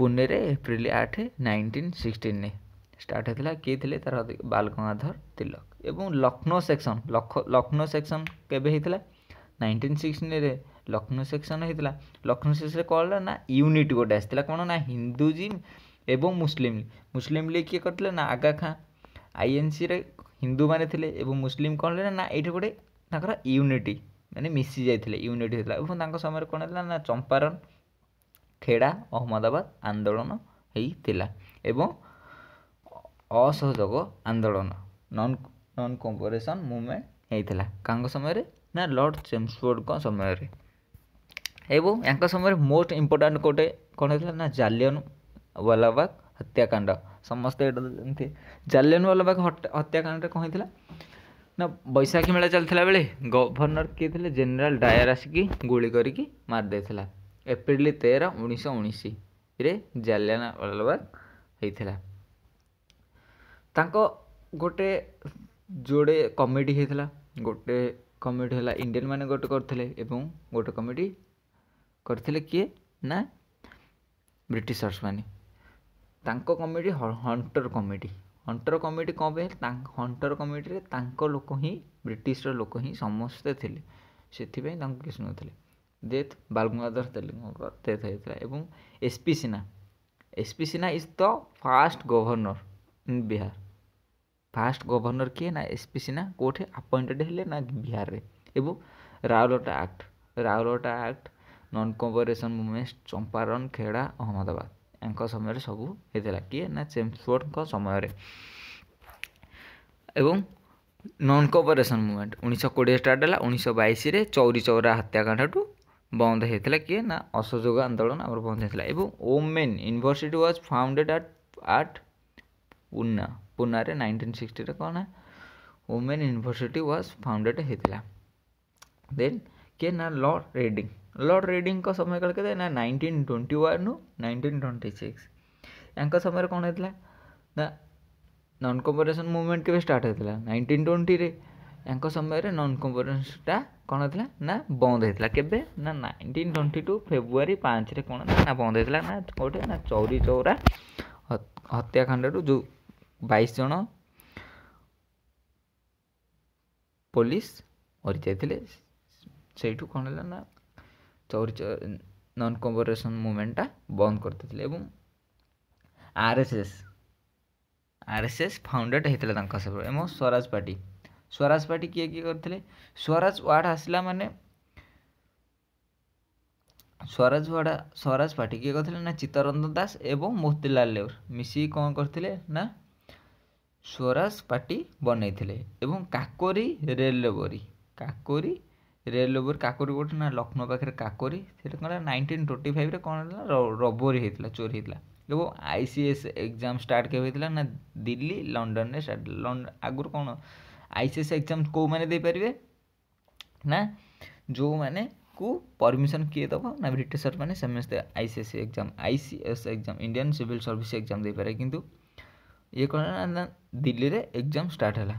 ପୁନେରେ ଏପ୍ରିଲ ଆଠ ନାଇନଟିନ୍ ସିକ୍ସଟିନ୍ରେ ଷ୍ଟାର୍ଟ ହେଇଥିଲା କିଏ ଥିଲେ ତାର ବାଲ ଗଙ୍ଗାଧର ତିଲକ ଏବଂ ଲକ୍ଷ୍ନୌ ସେକ୍ସନ୍ ଲକ୍ଷ୍ନୌ ସେକ୍ସନ୍ କେବେ ହେଇଥିଲା ନାଇଣ୍ଟିନ୍ ସିକ୍ସଟିନ୍ରେ ଲକ୍ଷ୍ନୌ ସେକ୍ସନ୍ ହେଇଥିଲା ଲକ୍ଷ୍ନୌ ସେକ୍ସନ୍ରେ କ'ଣ ହେଲା ନା ୟୁନିଟ୍ ଗୋଟେ ଆସିଥିଲା କ'ଣ ନା ହିନ୍ଦୁଜିମ୍ ଏବଂ ମୁସଲିମ୍ ମୁସଲିମ୍ ଲିଗ୍ କିଏ କରିଥିଲେ ନା ଆଗା ଖାଁ ଆଇଏନ୍ସିରେ ହିନ୍ଦୁମାନେ ଥିଲେ ଏବଂ ମୁସଲିମ୍ କ'ଣ ହେଲେ ନା ଏଇଠି ଗୋଟେ ତାଙ୍କର ୟୁନିଟି ମାନେ ମିଶି ଯାଇଥିଲେ ୟୁନିଟ୍ ହେଇଥିଲା ଏବଂ ତାଙ୍କ ସମୟରେ କ'ଣ ହେଲା ନା ଚମ୍ପାରନ୍ ଖେଡ଼ା ଅହମ୍ମଦାବାଦ ଆନ୍ଦୋଳନ ହେଇଥିଲା ଏବଂ ଅସହଯୋଗ ଆନ୍ଦୋଳନ ନନ୍ ନନ୍ କମ୍ପୋରେସନ୍ ମୁଭମେଣ୍ଟ ହେଇଥିଲା କାଙ୍କ ସମୟରେ ନା ଲର୍ଡ଼ ଚେମ୍ସବୋର୍ଡ଼ଙ୍କ ସମୟରେ ଏବଂ ୟାଙ୍କ ସମୟରେ ମୋଷ୍ଟ ଇମ୍ପୋର୍ଟାଣ୍ଟ ଗୋଟେ କ'ଣ ହେଇଥିଲା ନା ଜାଲିଅନ ୱାଲାବାଗ ହତ୍ୟାକାଣ୍ଡ ସମସ୍ତେ ଏଇଟା ଜାଣିଥିବେ ଜାଲିଅନ ୱାଲାବାଗ ହତ୍ୟାକାଣ୍ଡରେ କ'ଣ ହେଇଥିଲା ନା ବୈଶାଖୀ ମେଳା ଚାଲିଥିଲା ବେଳେ ଗଭର୍ଣ୍ଣର କିଏ ଥିଲେ ଜେନେରାଲ ଡାୟାର ଆସିକି ଗୁଳି କରିକି ମାରିଦେଇଥିଲା ଏପ୍ରିଲ ତେର ଉଣେଇଶହ ଉଣେଇଶରେ ଜାଲିଆନ ୱାଲାବାଗ ହେଇଥିଲା ତାଙ୍କ ଗୋଟେ ଯୋଡ଼େ କମେଡ଼ି ହେଇଥିଲା ଗୋଟେ କମେଡ଼ି ହେଲା ଇଣ୍ଡିଆନ୍ ମାନେ ଗୋଟେ କରିଥିଲେ ଏବଂ ଗୋଟେ କମେଡ଼ି କରିଥିଲେ କିଏ ନା ବ୍ରିଟିଶର୍ସମାନେ ତାଙ୍କ committee Hunter committee Hunter committee କ'ଣ ପାଇଁ ତାଙ୍କ ହଣ୍ଟର କମେଡ଼ିରେ ତାଙ୍କ ଲୋକ ହିଁ ବ୍ରିଟିଶର ଲୋକ ହିଁ ସମସ୍ତେ ଥିଲେ ସେଥିପାଇଁ ତାଙ୍କୁ କିଛି ନଥିଲେ ଡେଥ୍ ବାଲଗଙ୍ଗାଧର ତେଲଙ୍କର ଡେଥ୍ ହେଇଥିଲା ଏବଂ S P Sinha S P Sinha is the first governor in Bihar first governor କିଏ ନା ଏସ୍ ପି ସିନା କେଉଁଠି ଆପଏଣ୍ଟେଡ଼୍ ହେଲେ ନା ବିହାରରେ ଏବଂ Rowlatt act Rowlatt act non cooperation movement Champaran Kheda Ahmedabad ୟାଙ୍କ ସମୟରେ ସବୁ ହେଇଥିଲା କିଏ ନା ଚେମ୍ସବର୍ଡ଼ଙ୍କ ସମୟରେ ଏବଂ ନନ୍ କମ୍ପରେସନ୍ ମୁଭମେଣ୍ଟ ଉଣେଇଶହ କୋଡ଼ିଏ ଷ୍ଟାର୍ଟ ହେଲା ଉଣେଇଶହ ବାଇଶରେ ଚୌରୀ ଚୌରା ହତ୍ୟାକାଣ୍ଡଠୁ ବନ୍ଦ ହେଇଥିଲା କିଏ ନା ଅସହଯୋଗ ଆନ୍ଦୋଳନ ଆମର ବନ୍ଦ ହେଇଥିଲା ଏବଂ women university was founded at at Poona ପୁନାରେ ନାଇଣ୍ଟିନ୍ ସିକ୍ସଟିରେ କ'ଣ ନା ଓମେନ୍ ୟୁନିଭର୍ସିଟି ୱାଜ୍ ଫାଉଣ୍ଡେଡ଼ ହେଇଥିଲା ଦେନ୍ କିଏ ନା ଲର୍ଡ଼ ରେଡ଼ିଂ ଲର୍ଡ଼ ରେଡ଼ିଂଙ୍କ ସମୟକାଳ କେତେ ନା ନାଇଣ୍ଟିନ୍ ଟ୍ୱେଣ୍ଟି ୱାନ୍ରୁ ନାଇଣ୍ଟିନ୍ ଟ୍ୱେଣ୍ଟି ସିକ୍ସ ୟାଙ୍କ ସମୟରେ କ'ଣ ହେଇଥିଲା ନା ନନ୍ କମ୍ପୋରେସନ୍ ମୁଭମେଣ୍ଟ କେବେ ଷ୍ଟାର୍ଟ ହେଇଥିଲା ନାଇଣ୍ଟିନ୍ ଟ୍ୱେଣ୍ଟିରେ ୟାଙ୍କ ସମୟରେ ନନ୍ କମ୍ପୋରେନ୍ସଟା କ'ଣ ହେଇଥିଲା ନା ବନ୍ଦ ହେଇଥିଲା କେବେ ନା ନାଇଣ୍ଟିନ୍ ଟ୍ୱେଣ୍ଟି ଟୁ ଫେବୃଆରୀ ପାଞ୍ଚରେ କ'ଣ ନା ବନ୍ଦ ହେଇଥିଲା ନା କେଉଁଠି ନା ଚୌରୀ ଚଉରା ହତ୍ୟାକାଣ୍ଡରୁ ଯେଉଁ ବାଇଶ ଜଣ ପୋଲିସ ମରିଯାଇଥିଲେ ସେଇଠୁ କ'ଣ ହେଲା ନା ଚୌରୀ ନନ୍ କମ୍ପରେସନ୍ ମୁଭମେଣ୍ଟଟା ବନ୍ଦ କରିଦେଇଥିଲେ ଏବଂ R S S R S S founded ହେଇଥିଲା ତାଙ୍କ ହିସାବରେ ଏବଂ ସ୍ୱରାଜ ପାର୍ଟି ସ୍ୱରାଜ ପାର୍ଟି କିଏ କିଏ କରିଥିଲେ ସ୍ୱରାଜ ୱାର୍ଡ଼ ଆସିଲା ମାନେ ସ୍ୱରାଜ ୱାଡ଼ା ସ୍ୱରାଜ ପାର୍ଟି କିଏ କରିଥିଲେ ନା ଚିତ୍ତରଞ୍ଜନ ଦାସ ଏବଂ ମୋତିଲାଲ ନେହେରୁ ମିଶିକି କ'ଣ କରିଥିଲେ ନା ସ୍ୱରାଜ ପାର୍ଟି ବନେଇଥିଲେ ଏବଂ କାକୋରୀ ରେଲୱରୀ କାକୋରୀ ରେଲୱରୀ କାକୋରୀ ଗୋଟେ ନା ଲକ୍ଷ୍ନୌ ପାଖରେ କାକୋରୀ ସେଇଟା କ'ଣ ହେଲା ନାଇନଟିନ୍ ଟ୍ୱେଣ୍ଟି ଫାଇଭ୍ରେ କ'ଣ ହେଲା ରବରୀ ହେଇଥିଲା ଚୋରି ହେଇଥିଲା ଏବଂ I C S exam start କେବେ ହେଇଥିଲା ନା ଦିଲ୍ଲୀ ଲଣ୍ଡନରେ ଷ୍ଟାର୍ଟ ଲଣ୍ଡନ ଆଗରୁ କ'ଣ ଆଇ ସି ଏସ୍ ଏକ୍ଜାମ୍ କେଉଁମାନେ ଦେଇପାରିବେ ନା ଯେଉଁମାନେ କୁ ପରମିସନ୍ କିଏ ଦେବ ନା ବ୍ରିଟିଶର୍ ମାନେ ସମସ୍ତେ I C S exam I C S exam Indian civil service exam ଦେଇପାରିବେ କିନ୍ତୁ ଇଏ କ'ଣ ନା ଦିଲ୍ଲୀରେ ଏକ୍ଜାମ୍ ଷ୍ଟାର୍ଟ ହେଲା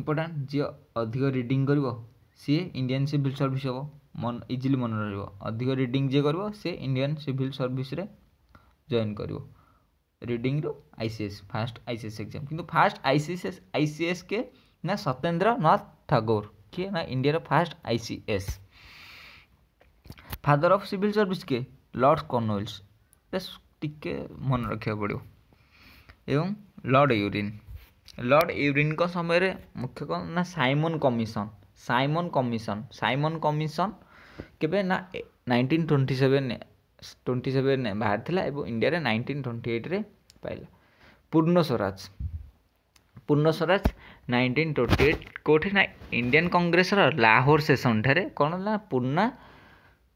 ଇମ୍ପୋର୍ଟାଣ୍ଟ ଯିଏ ଅଧିକ ରିଡ଼ିଂ କରିବ ସିଏ ଇଣ୍ଡିଆନ୍ ସିଭିଲ୍ ସର୍ଭିସ୍ ହେବ ମନ ଇଜିଲି ମନେ ରହିବ ଅଧିକ ରିଡ଼ିଂ ଯିଏ କରିବ ସିଏ ଇଣ୍ଡିଆନ୍ ସିଭିଲ୍ ସର୍ଭିସ୍ରେ ଜଏନ୍ କରିବ ରିଡ଼ିଂରୁ I C S first I C exam କିନ୍ତୁ first I ICS S I C S କେ ନା ସତ୍ୟେନ୍ଦ୍ରନାଥ ଠାଗୋର କିଏ ନା ଇଣ୍ଡିଆର first ICS C father of civil service କିଏ ଲର୍ଡ଼ସ୍ କର୍ଣ୍ଣୱେଲ୍ସ ଟିକେ ମନେ ରଖିବାକୁ ପଡ଼ିବ ଏବଂ ଲର୍ଡ଼ ୟୁରିନ୍ ଲର୍ଡ଼ ୟୁରିନ୍ଙ୍କ ସମୟରେ ମୁଖ୍ୟ କ'ଣ ନା Simon commission Simon commission Simon commission କେବେ ନା nineteen twenty seven twenty seven ବାହାରିଥିଲା ଏବଂ ଇଣ୍ଡିଆରେ ନାଇଣ୍ଟିନ୍ ଟ୍ୱେଣ୍ଟି ଏଇଟ୍ରେ ପାଇଲା ପୂର୍ଣ୍ଣ ସ୍ୱରାଜ ପୂର୍ଣ୍ଣ ସ୍ୱରାଜ ନାଇଣ୍ଟିନ୍ ଟ୍ୱେଣ୍ଟି ଏଇଟ୍ କେଉଁଠି ନା ଇଣ୍ଡିଆନ୍ କଂଗ୍ରେସର ଲାହୋର ସେସନ୍ଠାରେ କ'ଣ ନା ପୂର୍ଣ୍ଣା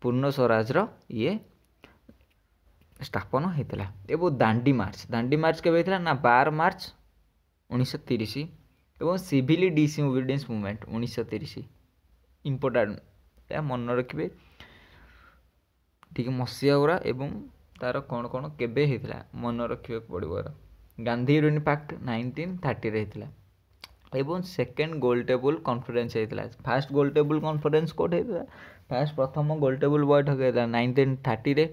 ପୂର୍ଣ୍ଣ ସ୍ୱରାଜର ଇଏ ସ୍ଥାପନ ହୋଇଥିଲା ଏବଂ ଦାଣ୍ଡି ମାର୍ଚ୍ଚ ଦାଣ୍ଡି ମାର୍ଚ୍ଚ କେବେ ହେଇଥିଲା ନା ବାର ମାର୍ଚ୍ଚ ଉଣେଇଶହ ତିରିଶ ଏବଂ ସିଭିଲ ଡିସଓବିଡିଏନ୍ସ ମୁଭମେଣ୍ଟ ଉଣେଇଶହ ତିରିଶ ଇମ୍ପୋର୍ଟାଣ୍ଟ ଏହା ମନେ ରଖିବେ ଟିକେ ମସିହା ଗୁରା ଏବଂ ତା'ର କ'ଣ କ'ଣ କେବେ ହେଇଥିଲା ମନେ ରଖିବାକୁ ପଡ଼ିବ ଗାନ୍ଧୀ ୟୁରେନି ପାକ୍ଟ ନାଇନଟିନ୍ ଥାର୍ଟିରେ ହେଇଥିଲା ଏବଂ ସେକେଣ୍ଡ ଗୋଲ୍ ଟେବୁଲ୍ କନଫରେନ୍ସ ହେଇଥିଲା ଫାର୍ଷ୍ଟ ଗୋଲ୍ ଟେବୁଲ୍ କନଫରେନ୍ସ କେଉଁଠି ହେଇଥିଲା ଫାର୍ଷ୍ଟ ପ୍ରଥମ ଗୋଲ୍ ଟେବୁଲ୍ ବୈଠକ ହେଇଥିଲା ନାଇନଟିନ୍ ଥାର୍ଟିରେ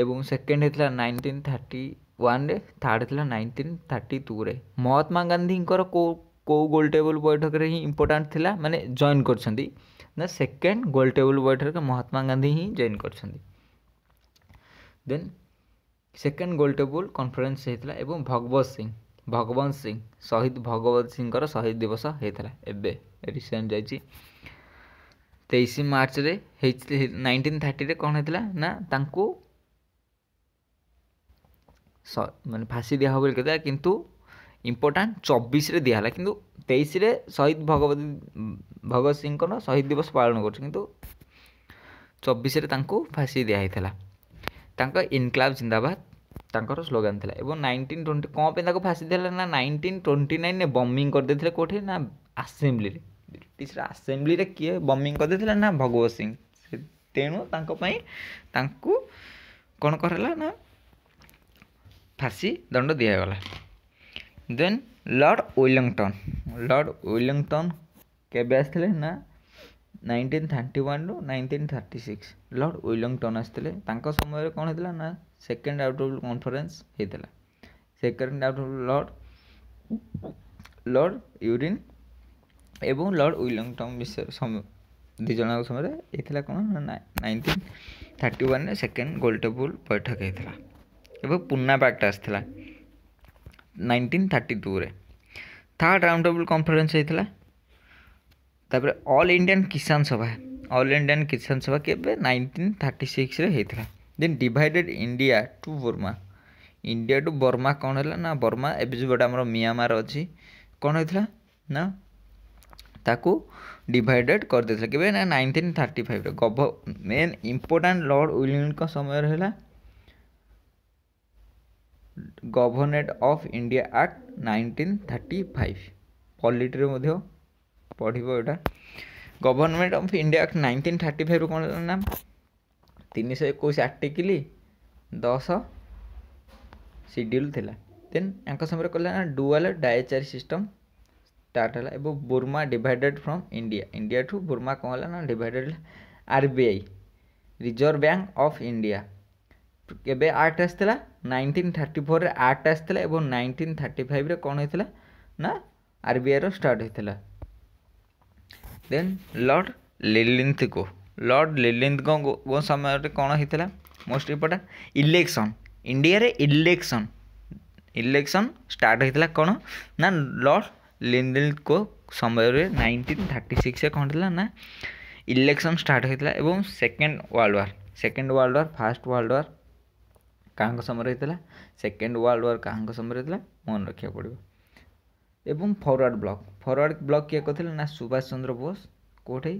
ଏବଂ ସେକେଣ୍ଡ ହେଇଥିଲା ନାଇନଟିନ୍ ଥାର୍ଟି ୱାନ୍ରେ ଥାର୍ଡ଼ ହେଇଥିଲା ନାଇନଟିନ୍ ଥାର୍ଟି ଟୁରେ ମହାତ୍ମା ଗାନ୍ଧୀଙ୍କର କେଉଁ କେଉଁ ଗୋଲ୍ ଟେବୁଲ୍ ବୈଠକରେ ହିଁ ଇମ୍ପୋର୍ଟାଣ୍ଟ ଥିଲା ମାନେ ଜଏନ୍ କରିଛନ୍ତି ନା ସେକେଣ୍ଡ ଗୋଲ୍ ଟେବୁଲ୍ ବୈଠକ ମହାତ୍ମା ଗାନ୍ଧୀ ହିଁ ଜଏନ୍ କରିଛନ୍ତି ଦେନ୍ ସେକେଣ୍ଡ ଗୋଲ୍ ଟେବୁଲ୍ କନଫରେନ୍ସ ହେଇଥିଲା ଏବଂ ଭଗବତ ସିଂ ଭଗବନ୍ତ ସିଂ ଶହୀଦ ଭଗବତ ସିଂଙ୍କର ଶହୀଦ ଦିବସ ହେଇଥିଲା ଏବେ ରିସେଣ୍ଟ ଯାଇଛି ତେଇଶ ମାର୍ଚ୍ଚରେ ହେଇଛି ନାଇନଟିନ୍ ଥାର୍ଟିରେ କ'ଣ ହେଇଥିଲା ନା ତାଙ୍କୁ ମାନେ ଫାଶୀ ଦିଆ ହେବ ବୋଲି କହିଥିଲା କିନ୍ତୁ ଇମ୍ପୋର୍ଟାଣ୍ଟ ଚବିଶରେ ଦିଆହେଲା କିନ୍ତୁ ତେଇଶରେ ଶହୀଦ ଭଗବତୀ ଭଗତ ସିଂଙ୍କର ଶହୀଦ ଦିବସ ପାଳନ କରୁଛୁ କିନ୍ତୁ ଚବିଶରେ ତାଙ୍କୁ ଫାଶୀ ଦିଆହେଇଥିଲା ତାଙ୍କ ଇନକ୍ଲାବ ଜିନ୍ଦାବାଦ ତାଙ୍କର ସ୍ଲୋଗାନ୍ ଥିଲା ଏବଂ ନାଇନଟିନ୍ ଟ୍ୱେଣ୍ଟି କ'ଣ ପାଇଁ ତାକୁ ଫାଶୀ ଦିଆହେଲା ନା ନାଇନଟିନ୍ ଟ୍ୱେଣ୍ଟି ନାଇନ୍ରେ ବମ୍ବିଂ କରିଦେଇଥିଲେ କେଉଁଠି ନା ଆସେମ୍ବ୍ଲିରେ ବ୍ରିଟିଶର ଆସେମ୍ବ୍ଲିରେ କିଏ ବମ୍ବିଂ କରିଦେଇଥିଲା ନା ଭଗବତ ସିଂ ତେଣୁ ତାଙ୍କ ପାଇଁ ତାଙ୍କୁ କ'ଣ କରାହେଲା ନା ଫାଶୀ ଦଣ୍ଡ ଦିଆଗଲା ଦେନ୍ ଲର୍ଡ଼ ୱିଲିଂଟନ୍ ଲର୍ଡ଼ ୱିଲିଂଟନ୍ କେବେ ଆସିଥିଲେ ନା ନାଇନଟିନ୍ ଥାର୍ଟି ୱାନ୍ରୁ nineteen thirty six lord Willingdon ଆସିଥିଲେ ତାଙ୍କ ସମୟରେ କ'ଣ ହେଇଥିଲା ନା ସେକେଣ୍ଡ ଆଉଟେବୁଲ୍ କନଫରେନ୍ସ ହେଇଥିଲା second round table lord lord Irwin ଏବଂ ଲର୍ଡ଼ ୱିଲିଂଟନ୍ ବିଷୟରେ ଦୁଇ ଜଣଙ୍କ ସମୟରେ ହେଇଥିଲା କ'ଣ ନା ନାଇନଟିନ୍ ଥାର୍ଟି ୱାନ୍ରେ ସେକେଣ୍ଡ ଗୋଲଟେବୁଲ୍ ବୈଠକ ହେଇଥିଲା ଏବଂ ପୁନା ପ୍ୟାକ୍ଟ ଆସିଥିଲା ନାଇନଟିନ୍ ଥାର୍ଟି ଟୁରେ ଥାର୍ଡ଼ ରାଉଣ୍ଡ ଟେବୁଲ୍ କନଫରେନ୍ସ ହେଇଥିଲା ତାପରେ ଅଲ୍ ଇଣ୍ଡିଆନ୍ କିଷାନ ସଭା ଅଲ୍ ଇଣ୍ଡିଆନ୍ କିଷାନ ସଭା କେବେ ନାଇନଟିନ୍ ଥାର୍ଟି ସିକ୍ସରେ ହେଇଥିଲା then divided India to Burma India to Burma କ'ଣ ହେଲା ନା ବର୍ମା ଏବେ ଯେଉଁଟା ଆମର ମିଆଁମାର ଅଛି କ'ଣ ହେଇଥିଲା ନା ତାକୁ ଡିଭାଇଡ଼େଡ଼ କରିଦେଇଥିଲା କେବେ ନା ନାଇନଟିନ୍ ଥାର୍ଟି ଫାଇଭ୍ରେ ଗଭ ମେନ୍ ଇମ୍ପୋର୍ଟାଣ୍ଟ ଲର୍ଡ଼ ୱିଲିଂଙ୍କ ସମୟରେ ହେଲା government of India act nineteen thirty five ପଲିଟିରେ ମଧ୍ୟ ପଢ଼ିବ ଏଇଟା government of India act nineteen thirty ଫାଇଭ୍ରୁ କ'ଣ ନା ତିନିଶହ ଏକୋଇଶ ଆର୍ଟିକିଲି ଦଶ ସିଡ୍ୟୁଲ୍ ଥିଲା ଦେନ୍ ୟାଙ୍କ ସମୟରେ କହିଲା ନା ଡୁଆଲ୍ ଡାଏଚାରୀ ସିଷ୍ଟମ୍ ଷ୍ଟାର୍ଟ ହେଲା ଏବଂ ବୁର୍ମା ଡିଭାଇଡେଡ଼୍ ଫ୍ରମ୍ ଇଣ୍ଡିଆ ଇଣ୍ଡିଆଠୁ ବୁର୍ମା କ'ଣ ହେଲା ନା divided R B I reserve bank of India କେବେ ଆକ୍ଟ ଆସିଥିଲା নাইনটিন থার্টি ফোর্রে আক্ট আসিলা এবং নাইনটিন থার্টি ফাইভরে କ'ଣ ହୋଇଥିଲା ନା ଆର୍ବିଆଇର ଷ୍ଟାର୍ଟ ହୋଇଥିଲା ଦେନ୍ ଲର୍ଡ଼ ଲିଲିନ୍ଥକୁ ଲର୍ଡ଼ ଲିଲିନ୍ଥଙ୍କ ସମୟରେ କ'ଣ ହୋଇଥିଲା ମୋଷ୍ଟ ଇମ୍ପୋର୍ଟାଣ୍ଟ ଇଲେକ୍ସନ୍ ଇଣ୍ଡିଆରେ ଇଲେକ୍ସନ୍ ଇଲେକ୍ସନ୍ ଷ୍ଟାର୍ଟ ହୋଇଥିଲା କ'ଣ ନା ଲର୍ଡ଼ ଲିଲିନ୍ଥଙ୍କ ସମୟରେ ନାଇନଟିନ୍ ଥାର୍ଟି ସିକ୍ସରେ କ'ଣ ହେଇଥିଲା ନା ଇଲେକ୍ସନ୍ ଷ୍ଟାର୍ଟ ହୋଇଥିଲା ଏବଂ second world war second world war first world war କାହାଙ୍କ ସମୟରେ ହେଇଥିଲା ସେକେଣ୍ଡ ୱାର୍ଲଡ଼ ୱାର୍ କାହାଙ୍କ ସମୟରେ ହେଇଥିଲା ମନେ ରଖିବାକୁ ପଡ଼ିବ ଏବଂ ଫରୱାର୍ଡ଼ ବ୍ଲକ୍ ଫରୱାର୍ଡ଼ ବ୍ଲକ୍ କିଏ କରିଥିଲେ ନା ସୁଭାଷ ଚନ୍ଦ୍ର ବୋଷ କେଉଁଠି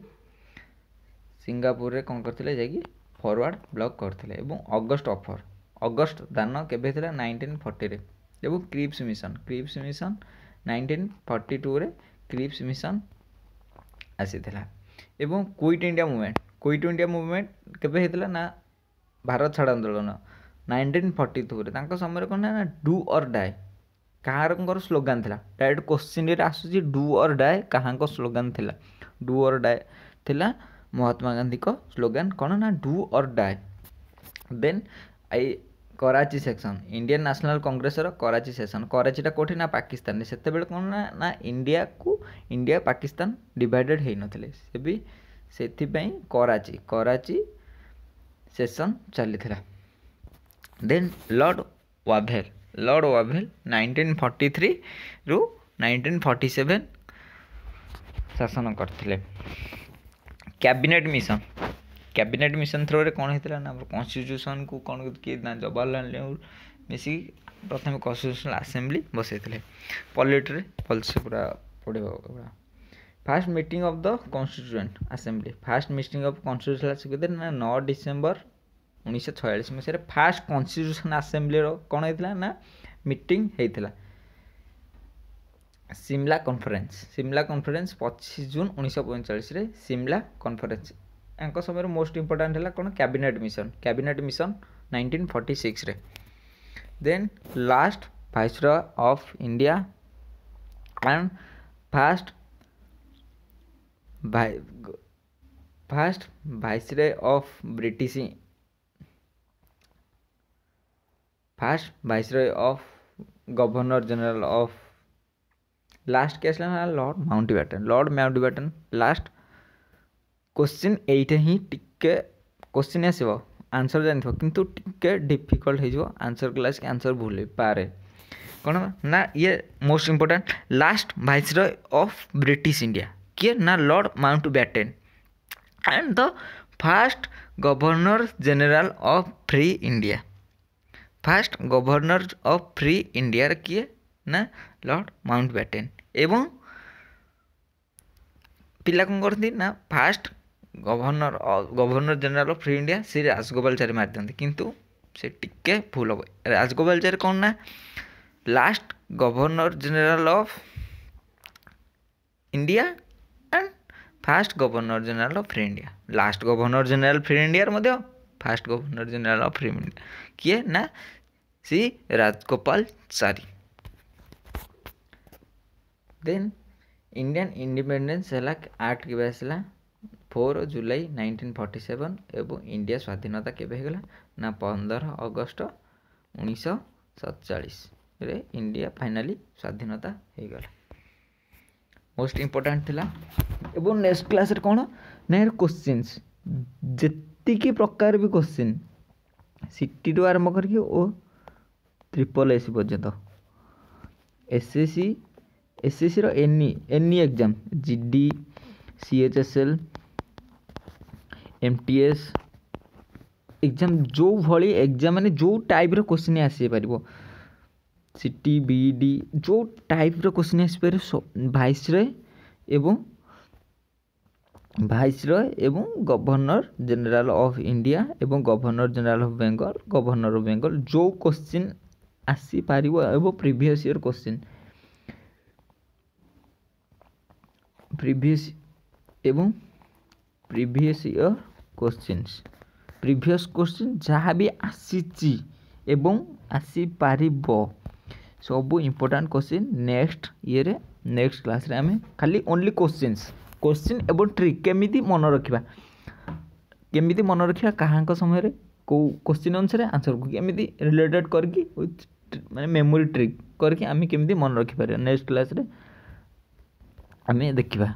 ସିଙ୍ଗାପୁରରେ କ'ଣ କରିଥିଲେ ଯାଇକି ଫରୱାର୍ଡ଼ ବ୍ଲକ୍ କରିଥିଲେ ଏବଂ ଅଗଷ୍ଟ ଅଫର୍ ଅଗଷ୍ଟ ଦାନ କେବେ ହେଇଥିଲା ନାଇଣ୍ଟିନ୍ ଫର୍ଟିରେ ଏବଂ Cripps mission Cripps mission nineteen forty ଟୁରେ କ୍ରିପ୍ସ ମିଶନ ଆସିଥିଲା ଏବଂ quit India movement quit India movement କେବେ ହେଇଥିଲା ନା ଭାରତ ଛାଡ଼ ଆନ୍ଦୋଳନ नाइंटीन फर्टी थ्रू तक समय कौन है ना डू अर डाय कहार स्लोगान था डायरेक्ट क्वेश्चन आसूस डू अर डाए कह स्लोगान थिला डू अर डाए थी महात्मा गांधी स्लोगान कौन ना डू अर डाए देन आई Karachi session Indian national Congress Congress Karachi session कराचीटा कौटी ना पाकिस्तान से कौन ना ना इंडिया को इंडिया पाकिस्तान डिवाइडेड हो नी से कराची कराची सेसन चली था then lord Wavell lord Wavell 1943 forty three रु नाइंटीन शासन करते कैबिनेट मिशन कैबिनेट मिशन थ्रो रे कौन होता ना कन्स्टिट्यूशन को कौन किए ना जवाहरलाल नेहरू मिसिक प्रथम कन्स्टिट्यूशनल आसेम्ली बसे पलिट्रे पलिस पूरा पड़े first meeting of the constituent assembly first meeting of constitutional आस नौ डिसेंबर 1947 ଉଣେଇଶହ ଛୟାଳିଶ ମସିହାରେ ଫାର୍ଷ୍ଟ କନଷ୍ଟିଚ୍ୟୁସନ୍ ଆସେମ୍ବ୍ଲିର କ'ଣ ହେଇଥିଲା ନା ମିଟିଂ ହେଇଥିଲା ସିମ୍ଲା କନଫରେନ୍ସ ସିମ୍ଲା କନଫରେନ୍ସ ପଚିଶ ଜୁନ୍ ଉଣେଇଶହ ପଇଁଚାଳିଶରେ ସିମ୍ଲା କନଫରେନ୍ସ ୟାଙ୍କ ସମୟରେ ମୋଷ୍ଟ ଇମ୍ପୋର୍ଟାଣ୍ଟ ହେଲା କ'ଣ cabinet mission cabinet mission nineteen forty ସିକ୍ସରେ then last viceroy of India and first first viceroy of British first viceroy of governor general of last के आसाना lord Mountbatten lord Mountbatten last question एटे हिं टे question आसव answer जान थो कितु टी डिफिकल्ट आंसर क्लास के आंसर भूल पारे कौन ना ये most important last vice viceroy of British India किए ना lord mount Mountbatten and the first governor general of free India first governor of free ইন্ডিয়ার কিଏ ନା লর্ড মাউন্ট ব্যাটেন এবং ପିଲା କ'ଣ କରନ୍ତି ନା first governor governor general of free India ସେ ରାଜଗୋପାଳଚାରୀ ମାରିଦିଅନ୍ତି କିନ୍ତୁ ସେ ଟିକେ ଭୁଲ ହେବ ରାଜଗୋପାଳଚାରୀ କ'ଣ ନା last governor general of India and first governor general of free India last governor general free ଇଣ୍ଡିଆର ମଧ୍ୟ first governor general of India किए ना Shri Rajagopalachari then Indian independence है आक्ट के four July nineteen forty seven एवं India स्वाधीनता के ना पंदर अगस्ट उन्नीस सतचाश इंडिया फाइनाली स्वाधीनता हो गला मोस्ट इम्पोर्टाट था एवं नेक्स्ट क्लास कौन ना क्वेश्चन ଯେତିକି ପ୍ରକାର ବି କୋଶ୍ଚିନ୍ ସିଟିରୁ ଆରମ୍ଭ କରିକି ଓ ଟ୍ରିପଲ୍ ଏସ୍ ସି ପର୍ଯ୍ୟନ୍ତ S S C S S ସିର any any exam G D C H S L M T S exam ଯେଉଁ ଭଳି ଏକ୍ଜାମ୍ ମାନେ ଯେଉଁ ଟାଇପ୍ର କୋଶ୍ଚିନ୍ ଆସିପାରିବ ସିଟି ବି ଡ଼ି ଯେଉଁ ଟାଇପ୍ର କୋଶ୍ଚିନ୍ ଆସିପାରିବ ଭାଇସ୍ରେ ଏବଂ ভাইসরয় এবং গভর্নর জেনারেল অফ ইন্ডিয়া এবং governor general of Bengal governor of Bengal ଯେଉଁ କୋଶ୍ଚିନ୍ ଆସିପାରିବ ଏବଂ ପ୍ରିଭିୟସ୍ ଇୟର୍ କୋଶ୍ଚିନ୍ ପ୍ରିଭିୟସ୍ ଏବଂ previous year questions previous question ଯାହା ବି ଆସିଛି ଏବଂ ଆସିପାରିବ ସବୁ ଇମ୍ପୋର୍ଟାଣ୍ଟ କୋଶ୍ଚିନ୍ ନେକ୍ସଟ ଇଏରେ ନେକ୍ସଟ କ୍ଲାସରେ ଆମେ ଖାଲି ଓନ୍ଲି କୋଶ୍ଚିନ୍ସ କୋଶ୍ଚିନ୍ ଏବଂ ଟ୍ରିକ୍ କେମିତି ମନେ ରଖିବା କେମିତି ମନେ ରଖିବା କାହାଙ୍କ ସମୟରେ କେଉଁ କୋଶ୍ଚିନ୍ ଅନୁସାରେ ଆନ୍ସର୍କୁ କେମିତି ରିଲେଟେଡ଼୍ କରିକି ୱିଥ୍ ମାନେ ମେମୋରି ଟ୍ରିକ୍ କରିକି ଆମେ କେମିତି ମନେ ରଖିପାରିବା ନେକ୍ସଟ୍ କ୍ଲାସ୍ରେ ଆମେ ଦେଖିବା